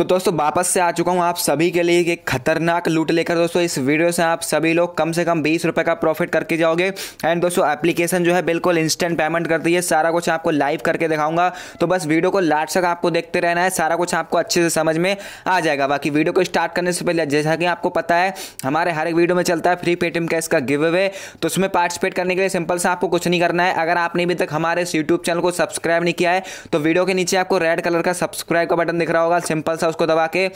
तो दोस्तों वापस से आ चुका हूँ आप सभी के लिए एक खतरनाक लूट लेकर दोस्तों इस वीडियो से आप सभी लोग कम से कम बीस रुपये का प्रॉफिट करके जाओगे एंड दोस्तों एप्लीकेशन जो है बिल्कुल इंस्टेंट पेमेंट करती है सारा कुछ आपको लाइव करके दिखाऊंगा तो बस वीडियो को लास्ट तक आपको देखते रहना है सारा कुछ आपको अच्छे से समझ में आ जाएगा बाकी वीडियो को स्टार्ट करने से पहले जैसा कि आपको पता है हमारे हर एक वीडियो में चलता है फ्री पेटीएम कैश का गिव अवे तो उसमें पार्टिसिपेट करने के लिए सिंपल से आपको कुछ नहीं करना है अगर आपने अभी तक हमारे इस यूट्यूब चैनल को सब्सक्राइब नहीं किया है तो वीडियो के नीचे आपको रेड कलर का सब्सक्राइब का बटन दिख रहा होगा सिंपल सा उसको दबा के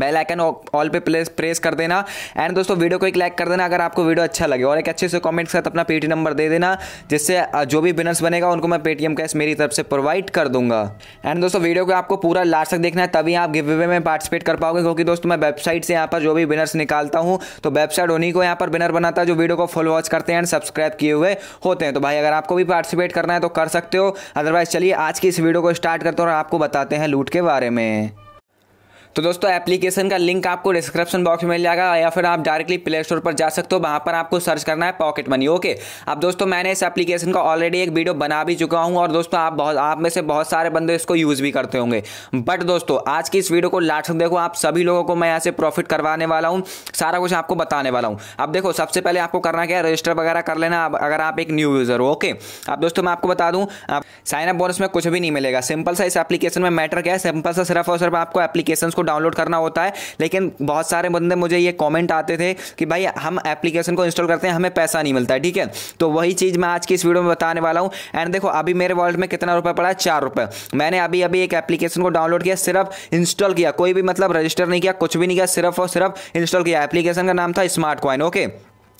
बेल आइकन ऑल पे प्लेस प्रेस कर देना एंड दोस्तों वीडियो को एक लाइक कर देना अगर आपको वीडियो अच्छा लगे और एक अच्छे से कमेंट के साथ अपना पेटी नंबर दे देना जिससे जो भी बिनर्स बनेगा उनको मैं पेटीएम कैश मेरी तरफ से प्रोवाइड कर दूंगा एंड दोस्तों वीडियो को आपको पूरा लास्ट तक देखना है तभी आप गिव वे में पार्टिसिपेट कर पाओगे क्योंकि दोस्तों मैं वेबसाइट से यहाँ पर जो भी बिनर्स निकालता हूँ तो वेबसाइट उन्हीं को यहाँ पर बिनर बनाता है जो वीडियो को फुल वॉच करते हैं एंड सब्सक्राइब किए हुए होते हैं तो भाई अगर आपको भी पार्टिसिपेट करना है तो कर सकते हो अदरवाइज चलिए आज की इस वीडियो को स्टार्ट करते हैं और आपको बताते हैं लूट के बारे में तो दोस्तों एप्लीकेशन का लिंक आपको डिस्क्रिप्शन बॉक्स में मिल जाएगा या फिर आप डायरेक्टली प्ले स्टोर पर जा सकते हो वहाँ पर आपको सर्च करना है पॉकेट मनी ओके अब दोस्तों मैंने इस एप्लीकेशन का ऑलरेडी एक वीडियो बना भी चुका हूँ और दोस्तों आप बहुत आप में से बहुत सारे बंदे इसको यूज़ भी करते होंगे बट दोस्तों आज की इस वीडियो को लास्ट तक देखो आप सभी लोगों को मैं यहाँ से प्रॉफिट करवाने वाला हूँ सारा कुछ आपको बताने वाला हूँ अब देखो सबसे पहले आपको करना क्या है रजिस्टर वगैरह कर लेना अगर आप एक न्यू यूज़र हो ओके अब दोस्तों मैं आपको बता दूँ साइन अप बोनस में कुछ भी नहीं मिलेगा सिंपल सा इस एप्लीकेशन में मैटर क्या है सिंपल सा सिर्फ और सिर्फ आपको एप्लीकेशन को डाउनलोड करना होता है लेकिन बहुत सारे बंदे मुझे ये कॉमेंट आते थे कि भाई हम एप्लीकेशन को इंस्टॉल करते हैं हमें पैसा नहीं मिलता है ठीक है तो वही चीज़ मैं आज की इस वीडियो में बताने वाला हूँ एंड देखो अभी मेरे वॉलेट में कितना रुपये पड़ा है चार रुपये मैंने अभी अभी एक एप्लीकेशन को डाउनलोड किया सिर्फ इंस्टॉल किया कोई भी मतलब रजिस्टर नहीं किया कुछ भी नहीं किया सिर्फ और सिर्फ इंस्टॉल किया एप्लीकेशन का नाम था स्मार्ट कॉइन ओके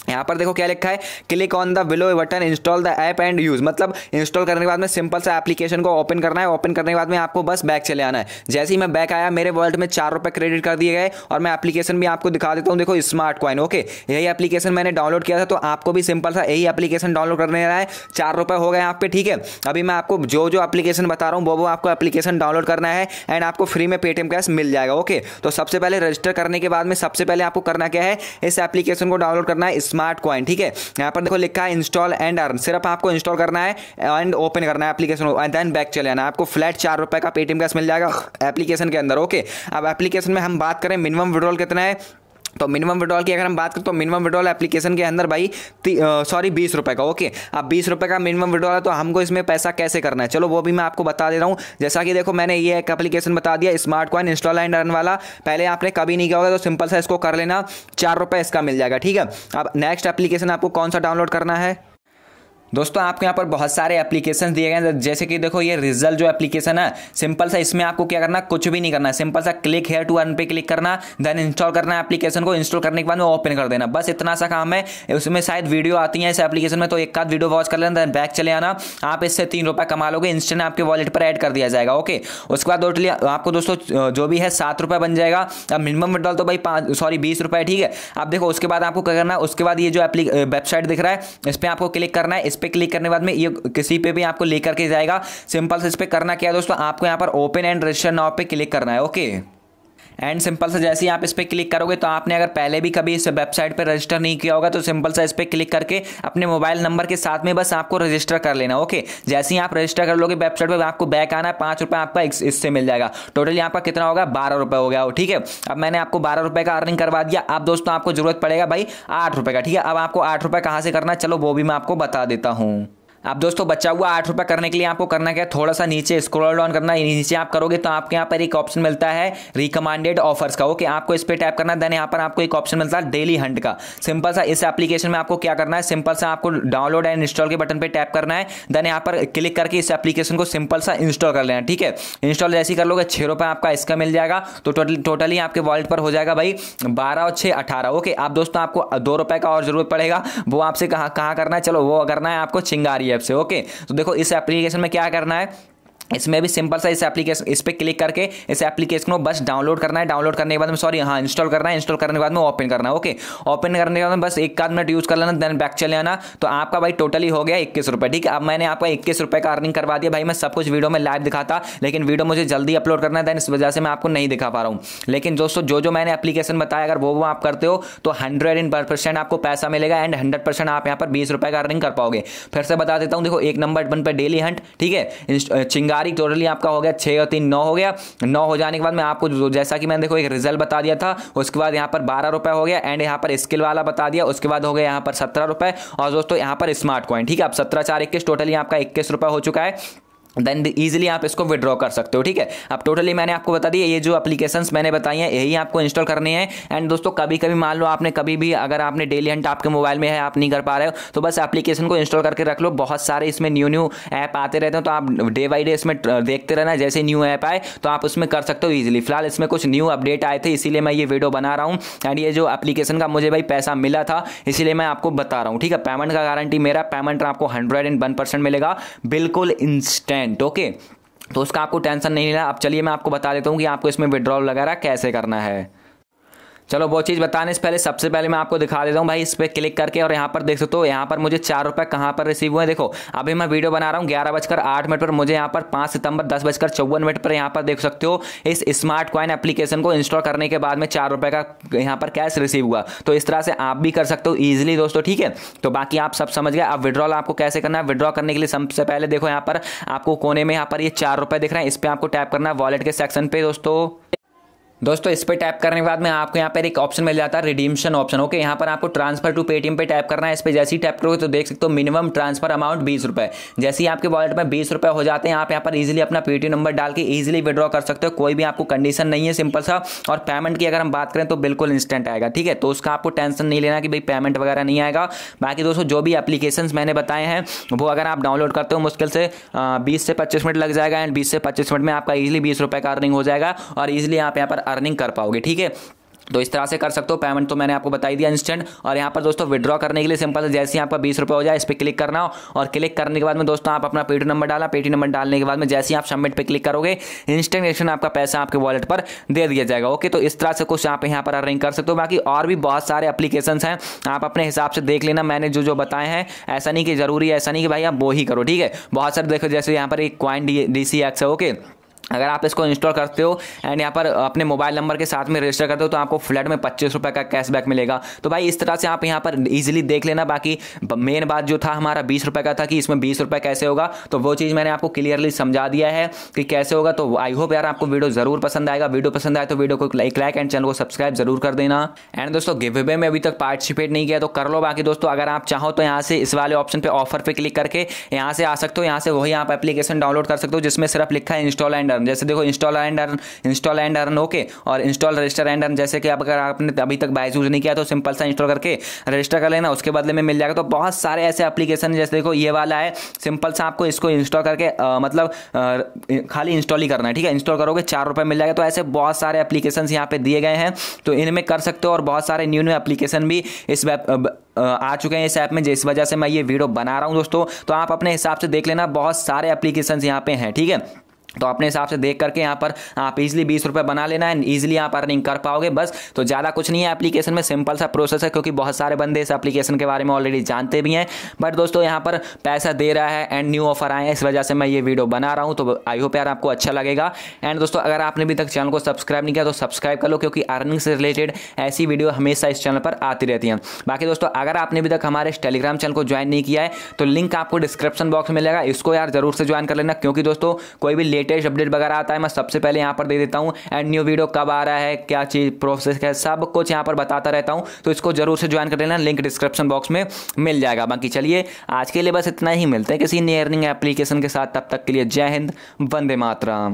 यहाँ पर देखो क्या लिखा है click on the below button install the app and use मतलब इंस्टॉल करने के बाद में सिंपल सा एप्लीकेशन को ओपन करना है ओपन करने के बाद में आपको बस बैक चले आना है जैसे ही मैं बैक आया मेरे वॉलेट में चार रुपये क्रेडिट कर दिए गए और मैं एप्लीकेशन भी आपको दिखा देता हूँ देखो स्मार्ट कॉइन ओके यही एप्लीकेशन मैंने डाउनलोड किया था तो आपको भी सिंपल सा यही एप्लीकेशन डाउनलोड करने रहा है चार रुपये हो गए आप पे ठीक है अभी मैं आपको जो जो एप्लीकेशन बता रहा हूँ वो वो आपको एप्लीकेशन डाउनलोड करना है एंड आपको फ्री में पेटीएम कैश मिल जाएगा ओके तो सबसे पहले रजिस्टर करने के बाद में सबसे पहले आपको करना क्या है इस एप्लीकेशन को डाउनलोड करना है स्मार्ट कॉइन ठीक है यहाँ पर देखो लिखा है इंस्टॉल एंड अर्न सिर्फ आपको इंस्टॉल करना है एंड ओपन करना है एप्लीकेशन देन बैक चले आना आपको फ्लैट चार रुपए का पेटीएम कैश मिल जाएगा एप्लीकेशन के अंदर ओके अब एप्लीकेशन में हम बात करें मिनिमम विड्रॉल कितना है तो मिनिमम विड्रॉल की अगर हम बात करें तो मिनिमम विड्रॉल एप्लीकेशन के अंदर भाई सॉरी बीस रुपये का ओके अब बीस रुपये का मिनिमम विड्रॉल है तो हमको इसमें पैसा कैसे करना है चलो वो भी मैं आपको बता दे रहा हूँ जैसा कि देखो मैंने ये एक एप्लीकेशन बता दिया smart coin install and run वाला पहले आपने कभी नहीं किया होगा तो सिंपल सा इसको कर लेना चार रुपये इसका मिल जाएगा ठीक है अब नेक्स्ट एप्लीकेशन आपको कौन सा डाउनलोड करना है दोस्तों आपको यहाँ पर बहुत सारे एप्लीकेशन दिए गए हैं जैसे कि देखो ये रिजल्ट जो एप्लीकेशन है सिंपल सा इसमें आपको क्या करना कुछ भी नहीं करना है सिंपल सा क्लिक हेयर टू अर्न पे क्लिक करना देन इंस्टॉल करना एप्लीकेशन को इंस्टॉल करने के बाद में ओपन कर देना बस इतना सा काम है उसमें शायद वीडियो आती है इस एप्लीकेशन में तो एक आध वीडियो वॉच कर लेना देन बैक चले आना आप इससे तीन रुपये कमा लोगे इंस्टेंट आपके वॉलेट पर एड कर दिया जाएगा ओके उसके बाद टोटली आपको दोस्तों जो भी है सात रुपये बन जाएगा अब मिनिमम विड्रॉल तो भाई पाँच सॉरी बीस रुपये ठीक है अब देखो उसके बाद आपको क्या करना उसके बाद ये जो वेबसाइट दिख रहा है इस पर आपको क्लिक करना है इस पे क्लिक करने के बाद में ये किसी पे भी आपको लेकर के जाएगा सिंपल से इस पर करना क्या है दोस्तों आपको यहाँ पर ओपन एंड रजिस्टर नाव पे क्लिक करना है ओके एंड सिंपल से जैसे ही आप इस पर क्लिक करोगे तो आपने अगर पहले भी कभी इस वेबसाइट पर रजिस्टर नहीं किया होगा तो सिंपल सा इस पर क्लिक करके अपने मोबाइल नंबर के साथ में बस आपको रजिस्टर कर लेना ओके जैसे ही आप रजिस्टर कर लोगे वेबसाइट पर आपको बैक आना है पाँच रुपये आपका इससे मिल जाएगा टोटली आपका कितना होगा बारह रुपये हो गया ठीक है अब मैंने आपको बारह रुपये का अर्निंग करवा दिया अब दोस्तों आपको जरूरत पड़ेगा भाई आठ रुपये का ठीक है अब आपको आठ रुपये कहाँ से करना चलो वो भी मैं आपको बता देता हूँ अब दोस्तों बचा हुआ आठ रुपये करने के लिए आपको करना क्या है थोड़ा सा नीचे स्क्रॉल डाउन करना नीचे आप करोगे तो आपके यहाँ पर एक ऑप्शन मिलता है रिकमांडेड ऑफर्स का ओके आपको इस पर टाइप करना देन यहाँ पर आपको एक ऑप्शन मिलता है डेली हंट का सिंपल सा इस एप्लीकेशन में आपको क्या करना है सिंपल सा आपको डाउनलोड एंड इंस्टॉल के बटन पर टैप करना है देन यहाँ पर क्लिक करके इस एप्लीकेशन को सिंपल सा इंस्टॉल कर लेना ठीक है इंस्टॉल जैसे ही कर लोगे छः रुपये आपका इसका मिल जाएगा तो टोटली टोटली आपके वॉलेट पर हो जाएगा भाई बारह और छः अठारह ओके आप दोस्तों आपको दो रुपये का और जरूरत पड़ेगा वो आपसे कहाँ कहाँ करना है चलो वो करना है आपको चिंगारी ऐप से ओके तो देखो इस एप्लीकेशन में क्या करना है इसमें भी सिंपल सा इस एप्लीकेशन इस पर क्लिक करके इस एप्लीकेशन को बस डाउनलोड करना है डाउनलोड करने के बाद में सॉरी हाँ इंस्टॉल करना है इंस्टॉल करने के बाद में ओपन करना है ओके ओपन करने के बाद बस एक आध मिनट यूज़ कर लेना देन बैक चले आना तो आपका भाई टोटली हो गया इक्कीस रुपये ठीक है अब मैंने आपका इक्कीस रुपये का अर्निंग करवा दिया भाई मैं सब कुछ वीडियो में लाइव दिखाता लेकिन वीडियो मुझे जल्दी अपलोड करना है देन इस वजह से मैं आपको नहीं दिखा पा रहा हूँ लेकिन दोस्तों जो जो मैंने एप्लीकेशन बताया अगर वो वो आप करते हो तो हंड्रेड इन परसेंट आपको पैसा मिलेगा एंड हंड्रेड परसेंट आप यहाँ पर बीस रुपये का अर्निंग कर पाओगे फिर से बता देता हूँ देखो एक नंबर वन पर डेली हंट ठीक है चिंगा जारी टोटली आपका हो गया छः और तीन नौ हो गया नौ हो जाने के बाद मैं आपको जैसा कि मैंने देखो एक रिजल्ट बता दिया था उसके बाद यहाँ पर बारह रुपये हो गया एंड यहाँ पर स्किल वाला बता दिया उसके बाद हो गया यहाँ पर सत्रह रुपये और दोस्तों यहाँ पर स्मार्ट कॉइन ठीक है अब सत्रह चार इक्कीस टोटली आपका इक्कीस रुपये हो चुका है देन ईजिली आप इसको विड्रॉ कर सकते हो ठीक है अब टोटली मैंने आपको बता दिया ये जो एप्लीकेशंस मैंने बताई हैं यही आपको इंस्टॉल करनी है एंड दोस्तों कभी कभी मान लो आपने कभी भी अगर आपने डेली हंट आपके मोबाइल में है आप नहीं कर पा रहे हो तो बस एप्लीकेशन को इंस्टॉल करके रख लो बहुत सारे इसमें न्यू न्यू ऐप आते रहते हैं तो आप डे बाई डे इसमें देखते रहना जैसे न्यू ऐप आए तो आप उसमें कर सकते हो ईजिली फिलहाल इसमें कुछ न्यू अपडेट आए थे इसीलिए मैं ये वीडियो बना रहा हूँ एंड ये जो एप्लीकेशन का मुझे भाई पैसा मिला था इसीलिए मैं आपको बता रहा हूँ ठीक है पेमेंट का गारंटी मेरा पेमेंट आपको हंड्रेड एंड वन परसेंट मिलेगा बिल्कुल इंस्टेंट पेमेंट ओके तो उसका आपको टेंशन नहीं लेना अब चलिए मैं आपको बता देता हूँ कि आपको इसमें विड्रॉल वगैरह कैसे करना है चलो वो चीज़ बताने से पहले सबसे पहले मैं आपको दिखा देता हूँ भाई इस पर क्लिक करके और यहाँ पर देख सकते हो यहाँ पर मुझे चार रुपये कहाँ पर रिसीव हुए देखो अभी मैं वीडियो बना रहा हूँ ग्यारह बजकर आठ मिनट पर मुझे यहाँ पर पाँच सितंबर दस बजकर चौवन मिनट पर यहाँ पर देख सकते हो इस स्मार्ट कॉइन एप्लीकेशन को इंस्टॉल करने के बाद में चार रुपये का यहाँ पर कैश रिसीव हुआ तो इस तरह से आप भी कर सकते हो ईजिली दोस्तों ठीक है तो बाकी आप सब समझ गए अब विड्रॉल आपको कैसे करना है विड्रॉ करने के लिए सबसे पहले देखो यहाँ पर आपको कोने में यहाँ पर ये चार रुपये दिख रहे हैं इस पर आपको टैप करना है वॉलेट के सेक्शन पर दोस्तों दोस्तों इस पर टैप करने के बाद में आपको यहाँ पर एक ऑप्शन मिल जाता है रिडीमशन ऑप्शन ओके यहाँ पर आपको ट्रांसफर टू पेटीएम पे टैप करना है इस पर जैसे ही टैप करोगे तो देख सकते हो मिनिमम ट्रांसफर अमाउंट बीस रुपये जैसे ही आपके वॉलेट में बीस रुपये हो जाते हैं आप यहाँ पर ईजिली अपना पेटीएम नंबर डाल के ईजिली विड्रॉ कर सकते हो कोई भी आपको कंडीशन नहीं है सिंपल सा और पेमेंट की अगर हम बात करें तो बिल्कुल इंस्टेंट आएगा ठीक है तो उसका आपको टेंशन नहीं लेना कि भाई पेमेंट वगैरह नहीं आएगा बाकी दोस्तों जो भी अपलीकेशन मैंने बताए हैं वो अगर आप डाउनलोड करते हो मुश्किल से बीस से पच्चीस मिनट लग जाएगा एंड बीस से पच्चीस मिनट में आपका ईजिली बीस रुपये का अर्निंग हो जाएगा और ईजिली आप यहाँ पर अर्निंग कर पाओगे ठीक है तो इस तरह से कर सकते हो पेमेंट तो मैंने आपको बताई दिया इंस्टेंट और यहाँ पर दोस्तों विड्रॉ करने के लिए सिंपल है जैसे ही आपका बीस रुपये हो जाए इस पर क्लिक करना हो और क्लिक करने के बाद में दोस्तों आप अपना पेटी नंबर डाला पेटी नंबर डालने के बाद में जैसे ही आप सबमिट पे क्लिक करोगे इंस्टेंट एक्शन आपका पैसा आपके वॉलेट पर दे दिया जाएगा ओके तो इस तरह से कुछ आप यहाँ पर अर्निंग कर सकते हो बाकी और भी बहुत सारे अपलीकेशन हैं आप अपने हिसाब से देख लेना मैंने जो जो बताए हैं ऐसा नहीं कि जरूरी है ऐसा नहीं कि भाई आप वो ही करो ठीक है बहुत सारे देखो जैसे यहाँ पर एक क्वाइन डी सी एक्स है ओके अगर आप इसको इंस्टॉल करते हो एंड यहाँ पर अपने मोबाइल नंबर के साथ में रजिस्टर करते हो तो आपको फ्लैट में पच्चीस रुपये का कैशबैक मिलेगा तो भाई इस तरह से आप यहाँ पर इजीली देख लेना बाकी मेन बात जो था हमारा बीस रुपये का था कि इसमें बीस रुपये कैसे होगा तो वो चीज़ मैंने आपको क्लियरली समझा दिया है कि कैसे होगा तो आई होप यार आपको वीडियो ज़रूर पसंद आएगा वीडियो पसंद आए तो वीडियो को एक लाइक एंड चैनल को सब्सक्राइब जरूर कर देना एंड दोस्तों गिव वे में अभी तक पार्टिसिपेट नहीं किया तो कर लो बाकी दोस्तों अगर आप चाहो तो यहाँ से इस वाले ऑप्शन पर ऑफर पर क्लिक करके यहाँ से आ सकते हो यहाँ से वही आप एप्लीकेशन डाउनलोड कर सकते हो जिसमें सिर्फ लिखा है इंस्टॉल एंड अर्न जैसे देखो install and earn install and earn okay और इंस्टॉल रजिस्टर एंड अर्न जैसे कि आप अगर आपने अभी तक बाइस यूज नहीं किया तो सिंपल सा इंस्टॉल करके रजिस्टर कर लेना उसके बदले में मिल जाएगा तो बहुत सारे ऐसे एप्लीकेशन जैसे देखो ये वाला है सिंपल सा आपको इसको इंस्टॉल करके मतलब खाली इंस्टॉल ही करना है ठीक है इंस्टॉल करोगे चार रुपये मिल जाएगा तो ऐसे बहुत सारे एप्लीकेशन यहाँ पे दिए गए हैं तो इनमें कर सकते हो और बहुत सारे न्यू न्यू एप्लीकेशन भी इस वेब आ चुके हैं इस ऐप में जिस वजह से मैं ये वीडियो बना रहा हूँ दोस्तों तो आप अपने हिसाब से देख लेना बहुत सारे एप्लीकेशन यहाँ पे हैं ठीक है थीके? तो अपने हिसाब से देख करके यहाँ पर आप इजीली बीस रुपये बना लेना है इजीली आप अर्निंग कर पाओगे बस तो ज़्यादा कुछ नहीं है एप्लीकेशन में सिंपल सा प्रोसेस है क्योंकि बहुत सारे बंदे इस एप्लीकेशन के बारे में ऑलरेडी जानते भी हैं बट दोस्तों यहाँ पर पैसा दे रहा है एंड न्यू ऑफर आए हैं इस वजह से मैं ये वीडियो बना रहा हूँ तो आई होप यार आपको अच्छा लगेगा एंड दोस्तों अगर आपने अभी तक चैनल को सब्सक्राइब नहीं किया तो सब्सक्राइब कर लो क्योंकि अर्निंग से रिलेटेड ऐसी वीडियो हमेशा इस चैनल पर आती रहती हैं बाकी दोस्तों अगर आपने अभी तक हमारे टेलीग्राम चैनल को ज्वाइन नहीं किया है तो लिंक आपको डिस्क्रिप्शन बॉक्स में मिलेगा इसको यार जरूर से ज्वाइन कर लेना क्योंकि दोस्तों कोई भी लेट लेटेस्ट अपडेट वगैरह आता है मैं सबसे पहले यहाँ पर दे देता हूँ एंड न्यू वीडियो कब आ रहा है क्या चीज़ प्रोसेस है सब कुछ यहाँ पर बताता रहता हूँ तो इसको जरूर से ज्वाइन कर लेना लिंक डिस्क्रिप्शन बॉक्स में मिल जाएगा बाकी चलिए आज के लिए बस इतना ही मिलते हैं किसी नियरनिंग एप्लीकेशन के साथ तब तक के लिए जय हिंद वंदे मातराम